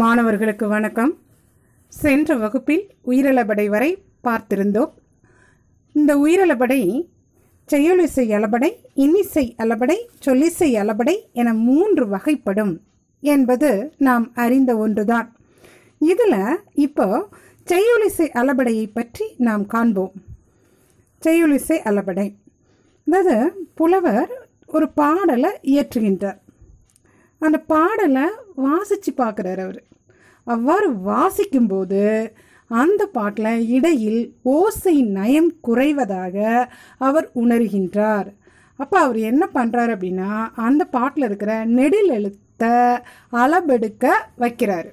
மாணவர்களுக்கு வணக்கம் சென்ற வகுப்பில் உயிரளபடை வரை பார்த்திருந்தோம் இந்த உயிரளபடை செயலிசை அளபடை இன்னிசை அளபடை சொல்லிசை அளபடை என மூன்று வகைப்படும் என்பது நாம் அறிந்த ஒன்றுதான் இதில் இப்போ செயலிசை அளபடையை பற்றி நாம் காண்போம் செயலிசை அளபடை அதாவது புலவர் ஒரு பாடலை இயற்றுகின்றார் அந்த பாடலை வாசித்து பார்க்குறாரு அவர் அவ்வாறு வாசிக்கும்போது அந்த பாட்டில் இடையில் ஓசை நயம் குறைவதாக அவர் உணர்கின்றார் அப்போ அவர் என்ன பண்ணுறார் அப்படின்னா அந்த பாட்டில் இருக்கிற நெடில் எழுத்த அளபெடுக்க வைக்கிறார்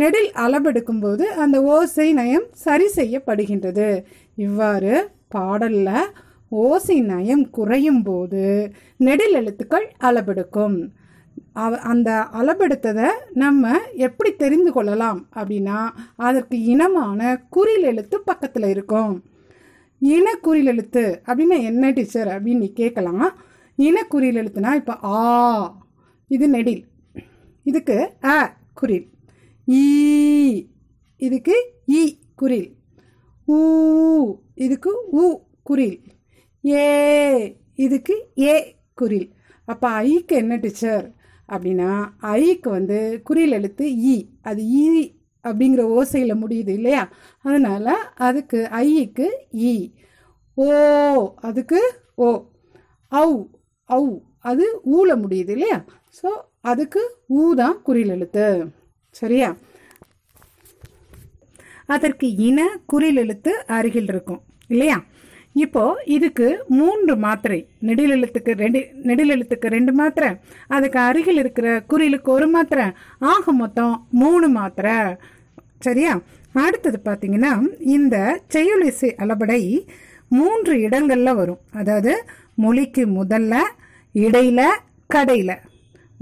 நெடில் அளபெடுக்கும்போது அந்த ஓசை நயம் சரி செய்யப்படுகின்றது இவ்வாறு பாடலில் ஓசை நயம் குறையும் போது நெடில் எழுத்துக்கள் அளபெடுக்கும் அவ அந்த அளபெடுத்ததை நம்ம எப்படி தெரிந்து கொள்ளலாம் அப்படின்னா அதற்கு இனமான குறில் எழுத்து பக்கத்தில் இருக்கும் இன குறில் எழுத்து அப்படின்னா என்ன டீச்சர் அப்படின்னு நீ கேட்கலாம் இன குறில் எழுத்துனா இப்போ ஆ இது நெடில் இதுக்கு அ குறில் ஈ இதுக்கு இ குறில் ஊ இதுக்கு உ குறில் ஏ இதுக்கு ஏ குறில் அப்போ ஐக்கு என்ன டீச்சர் அப்படின்னா ஐக்கு வந்து குறியில் எழுத்து இ அது இ அப்படிங்கிற ஓசையில் முடியுது இல்லையா அதனால் அதுக்கு ஐக்கு இ ஓ அதுக்கு ஓ அவு அவு அது ஊல முடியுது இல்லையா ஸோ அதுக்கு ஊ தான் குறியில் எழுத்து சரியா அதற்கு இன குறியில் எழுத்து அருகில் இருக்கும் இல்லையா இப்போ இதுக்கு மூன்று மாத்திரை நெடில் எழுத்துக்கு ரெண்டு நெடில் எழுத்துக்கு ரெண்டு மாத்திரை அதுக்கு அருகில் இருக்கிற குறிலுக்கு ஒரு மாத்திரை ஆக மொத்தம் மூணு மாத்திரை சரியா அடுத்தது பார்த்தீங்கன்னா இந்த செயலிசை அளபடை மூன்று இடங்களில் வரும் அதாவது மொழிக்கு முதல்ல இடையில கடையில்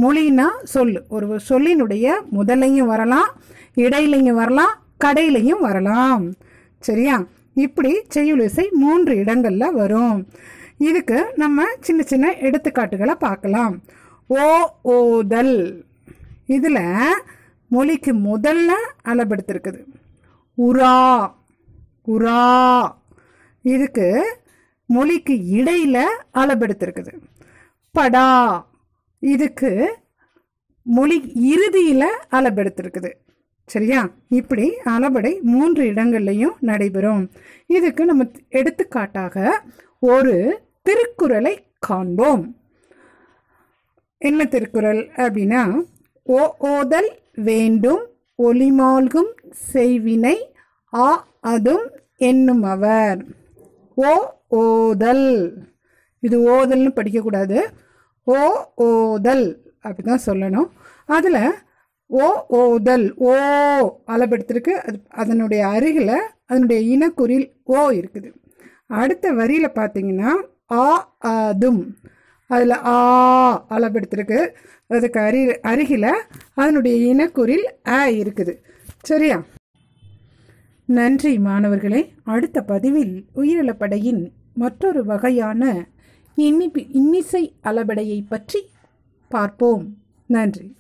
மொழின்னா சொல்லு ஒரு சொல்லினுடைய முதலையும் வரலாம் இடையிலையும் வரலாம் கடையிலையும் வரலாம் சரியா இப்படி செய்யுளிசை மூன்று இடங்களில் வரும் இதுக்கு நம்ம சின்ன சின்ன எடுத்துக்காட்டுகளை பார்க்கலாம் ஓ ஓதல் இதில் மொழிக்கு முதல்ல அளபடுத்திருக்குது உரா உரா இதுக்கு மொழிக்கு இடையில் அளபெடுத்திருக்குது படா இதுக்கு மொழி இறுதியில் அளபெடுத்திருக்குது சரியா இப்படி அளபடை மூன்று இடங்கள்லையும் நடைபெறும் இதுக்கு நம்ம எடுத்துக்காட்டாக ஒரு திருக்குறளை காண்போம் என்ன திருக்குறள் அப்படின்னா ஓ ஓதல் வேண்டும் ஒளிமால்கும் செய்வினை ஆ அதும் என்னும் அவர் ஓ ஓதல் இது ஓதல்னு படிக்கக்கூடாது ஓ ஓதல் அப்படி தான் சொல்லணும் அதில் ஓ ஓதல் ஓ அளபெடுத்திருக்கு அது அதனுடைய அருகில் அதனுடைய இனக்குறில் ஓ இருக்குது அடுத்த வரியில் பார்த்தீங்கன்னா ஆ ஆதும் அதில் ஆ அளபெடுத்திருக்கு அதுக்கு அரி அருகில் அதனுடைய இனக்குறில் ஆ இருக்குது சரியா நன்றி மாணவர்களே அடுத்த பதிவில் உயிரிழப்படையின் மற்றொரு வகையான இன்னிசை அளபடையை பற்றி பார்ப்போம் நன்றி